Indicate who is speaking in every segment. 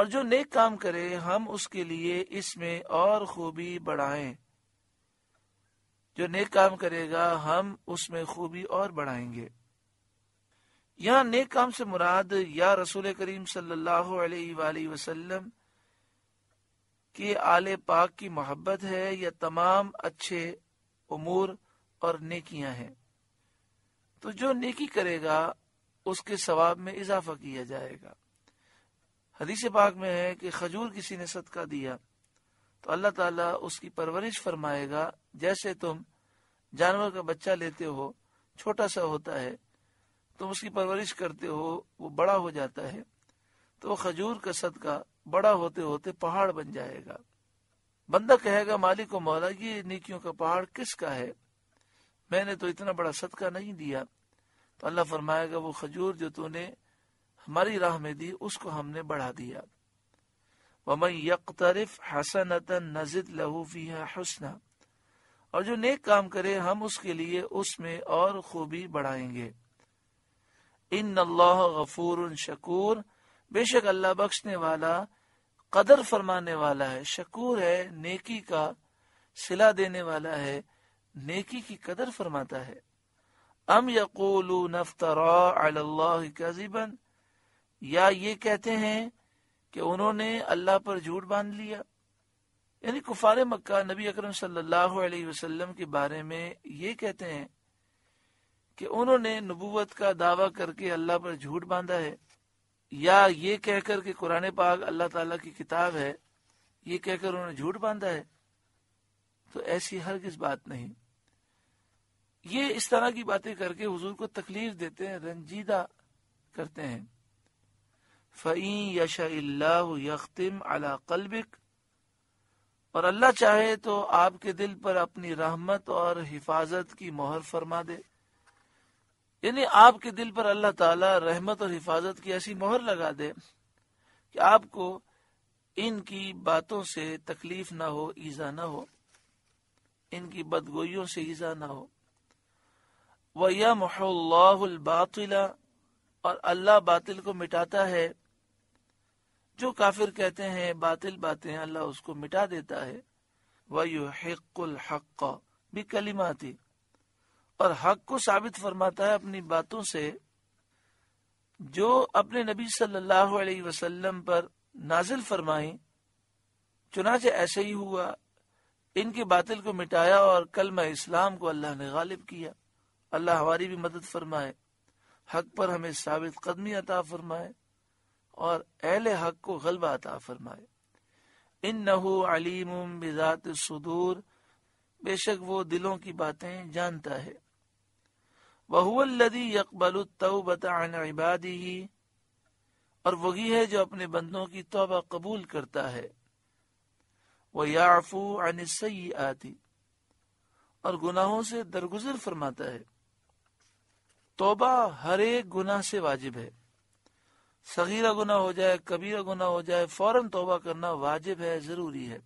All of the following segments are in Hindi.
Speaker 1: और जो नेक काम करे हम उसके लिए इसमें और खूबी बढ़ाएं जो नेक काम करेगा हम उसमें खूबी और बढ़ाएंगे यहाँ नेक काम से मुराद या रसूल करीम सल्लल्लाहु अलैहि वसल्लम के आले पाक की मोहब्बत है या तमाम अच्छे उमूर और नेकियां हैं तो जो नेकी करेगा उसके सवाब में इजाफा किया जाएगा हदीस पाक में है कि खजूर किसी ने सदका दिया तो अल्लाह ताला उसकी परवरिश फरमाएगा जैसे तुम जानवर का बच्चा लेते हो छोटा सा होता है तुम उसकी परवरिश करते हो वो बड़ा हो जाता है तो वो खजूर का सदका बड़ा होते होते पहाड़ बन जाएगा बंदा कहेगा मालिक को मौला ये नीकियों का पहाड़ किसका है मैंने तो इतना बड़ा सदका नहीं दिया तो अल्लाह फरमाएगा वो खजूर जो तूने हमारी राह में दी उसको हमने बढ़ा दिया वमन यकतरफ हसनत नजिद लहूफी हसना और जो नेक काम करे हम उसके लिए उसमें और खूबी बढ़ाएंगे इन अल्लाह गफूर शकूर बेशक अल्लाह बख्शने वाला कदर फरमाने वाला है शकूर है नेकी का सिला देने वाला है नेकी की कदर फरमाता है अम यकूलू नफ्तरा अल्लाह कजीबन या ये कहते हैं कि उन्होंने अल्लाह पर झूठ बांध लिया यानी कुफार मक्का नबी अकरम सल्लल्लाहु अलैहि वसल्लम के बारे में ये कहते हैं कि उन्होंने नबूवत का दावा करके अल्लाह पर झूठ बांधा है या ये कहकर कि कुरान पाक अल्लाह ताला की किताब है ये कहकर उन्होंने झूठ बांधा है तो ऐसी हर किस बात नहीं ये इस तरह की बातें करके हुजूर को तकलीफ देते हैं रंजीदा करते हैं फ़ी यशातिम अला कलबिक और अल्लाह चाहे तो आपके दिल पर अपनी रहमत और हिफाजत की मोहर फरमा दे यानी आपके दिल पर अल्लाह ताला रहमत और हिफाजत की ऐसी मोहर लगा दे कि आपको इनकी बातों से तकलीफ ना हो ईजा ना हो इनकी बदगोइयों से ईजा ना हो वह महल्लाबातिला और अल्लाह बातिल को मिटाता है जो काफिर कहते हैं बातिल बातें अल्लाह उसको मिटा देता है वयुल हक भी कलिमाती और हक को साबित फरमाता है अपनी बातों से जो अपने नबी सल्लल्लाहु अलैहि वसल्लम पर नाजिल फरमाई चुनाच ऐसे ही हुआ इनके बातिल को मिटाया और कलमा इस्लाम को अल्लाह ने गालिब किया अल्लाह हमारी भी मदद फरमाए हक पर हमें साबित कदमी अता फरमाए और अहल हक को गलबा अता फरमाए इन नहु अलीम बिजात सदूर बेशक वो दिलों की बातें जानता है वहुअल्लदी यकबल तौबतान इबादी ही और वही है जो अपने बंदों की तौबा कबूल करता है वह याफू अन सही आती और गुनाहों से दरगुजर फरमाता है तोबा हर एक गुनाह से वाजिब है सगीरा गुना हो जाए कबीरा गुना हो जाए फौरन तोबा करना वाजिब है जरूरी है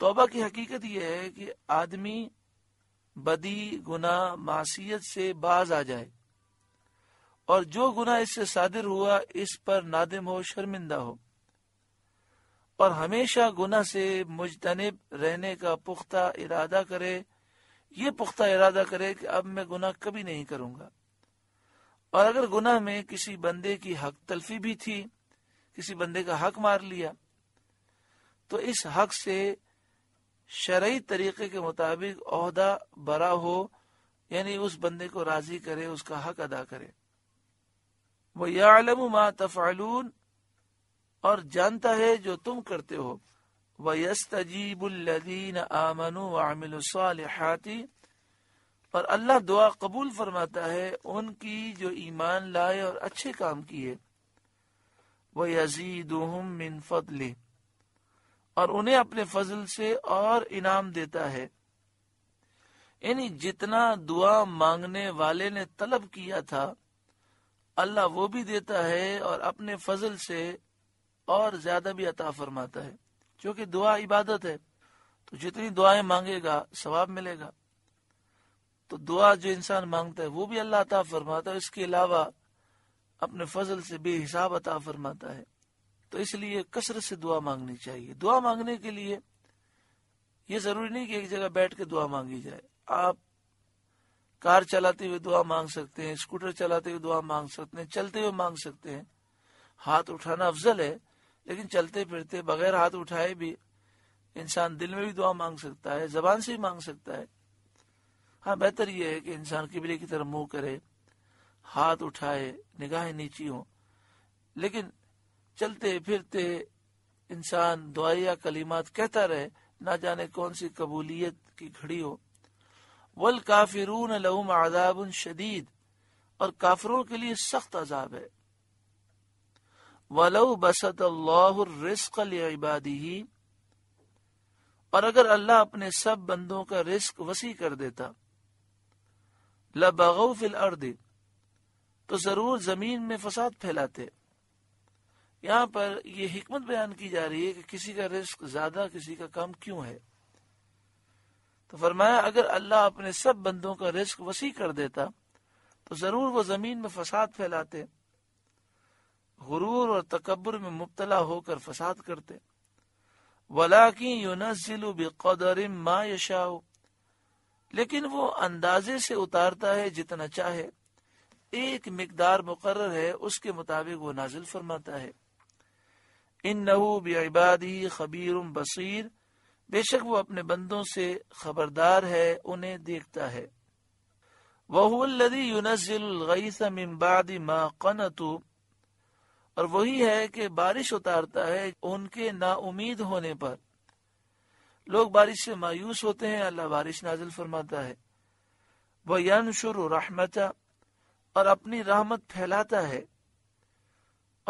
Speaker 1: तोबा की हकीकत यह है कि आदमी बदी गुना मासीत से बाज आ जाए और जो गुना इससे सादिर हुआ इस पर नादिम हो शर्मिंदा हो और हमेशा गुना से मुजतनब रहने का पुख्ता इरादा करे ये पुख्ता इरादा करे कि अब मैं गुना कभी नहीं करूंगा और अगर गुनाह में किसी बंदे की हक तलफी भी थी किसी बंदे का हक मार लिया तो इस हक से शरा तरीके के मुताबिक अहदा बरा हो यानी उस बंदे को राजी करे उसका हक अदा करे वो यालम मा तफालून और जानता है जो तुम करते हो वयस्तजीबुल्लदीन आमनु हाथी और अल्लाह दुआ कबूल फरमाता है उनकी जो ईमान लाए और अच्छे काम किए वह यजीद मिन फतले और उन्हें अपने फजल से और इनाम देता है यानी जितना दुआ मांगने वाले ने तलब किया था अल्लाह वो भी देता है और अपने फजल से और ज्यादा भी अता फरमाता है क्योंकि दुआ इबादत है तो जितनी दुआएं मांगेगा सवाब मिलेगा तो दुआ जो इंसान मांगता है वो भी अल्लाह अता फरमाता है इसके अलावा अपने फजल से बेहिसाब अता फरमाता है तो इसलिए कसरत से दुआ मांगनी चाहिए दुआ मांगने के लिए ये जरूरी नहीं कि एक जगह बैठ के दुआ मांगी जाए आप कार चलाते हुए दुआ मांग सकते हैं स्कूटर चलाते हुए दुआ मांग सकते हैं चलते हुए मांग सकते हैं हाथ उठाना अफजल है लेकिन चलते फिरते बगैर हाथ उठाए भी इंसान दिल में भी दुआ मांग सकता है जबान से भी मांग सकता है हाँ बेहतर यह है कि इंसान किबले की तरफ मुंह करे हाथ उठाए निगाहें नीची हो लेकिन चलते फिरते इंसान दुआया कलीमात कहता रहे ना जाने कौन सी कबूलियत की घड़ी हो वल काफिरून लहुम आदाब शदीद और काफिरों के लिए सख्त अजाब है वलऊ बसत अल्लाबादी और अगर अल्लाह अपने सब बंदों का रिस्क वसी कर देता लबगौ अर्दी तो जरूर जमीन में फसाद फैलाते यहाँ पर यह हिकमत बयान की जा रही है कि किसी का रिस्क ज्यादा किसी का कम क्यों है तो फरमाया अगर अल्लाह अपने सब बंदों का रिस्क वसी कर देता तो जरूर वो जमीन में फसाद फैलाते गुरूर और तकबर में मुबतला होकर फसाद करते वलाकी यूनजिलु बेकदर मा यशाओ लेकिन वो अंदाजे से उतारता है जितना चाहे एक मकदार मुकर है उसके मुताबिक वो नाजिल फरमाता है इन नहू बेबादी खबीर बसीर बेशक वो अपने बंदों से खबरदार है उन्हें देखता है वहदी और वही है कि बारिश उतारता है उनके नाउमीद होने पर लोग बारिश से मायूस होते हैं अल्लाह बारिश नाजिल फरमाता है वह यनशुर रहमता और अपनी रहमत फैलाता है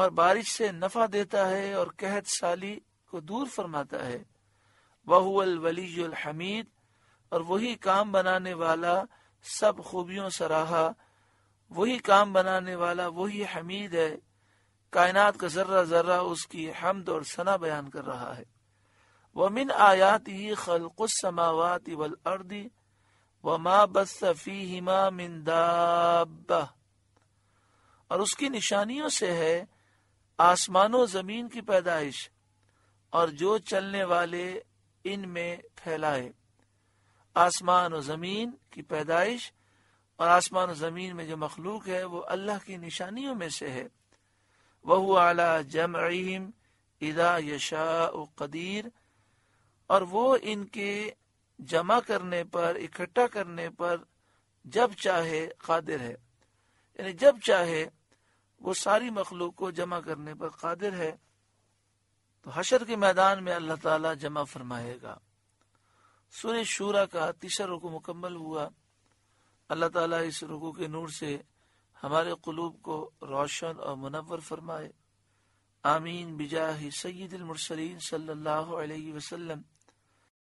Speaker 1: और बारिश से नफा देता है और कहत साली को दूर फरमाता है वहुअल वलीजुल और वही काम बनाने वाला सब खूबियों सराहा वही काम बनाने वाला वही हमीद है कायनात का जर्रा जर्रा उसकी हमद और सना बयान कर रहा है वमिन आयात ही खलकुसमावत वल अर्दी व माँ बसफ़ी हिमा मिंदाब और उसकी निशानियों से है आसमानों जमीन की पैदाइश और जो चलने वाले इनमें फैलाए आसमान और ज़मीन की पैदाइश और आसमान और ज़मीन में जो मखलूक है वो अल्लाह की निशानियों में से है वह आला जम इदा यशा कदीर और वो इनके जमा करने पर इकट्ठा करने पर जब चाहे कादिर है यानी जब चाहे वो सारी मखलूक को जमा करने पर कादिर है तो हशर के मैदान में अल्लाह ताला जमा फरमाएगा सूर्य शूरा का तीसरा रुको मुकम्मल हुआ अल्लाह ताला इस रुको के नूर से हमारे कलूब को रोशन और मुनवर फरमाए आमीन बिजाही सैदमरसलिन सल्लल्लाहु अलैहि वसल्लम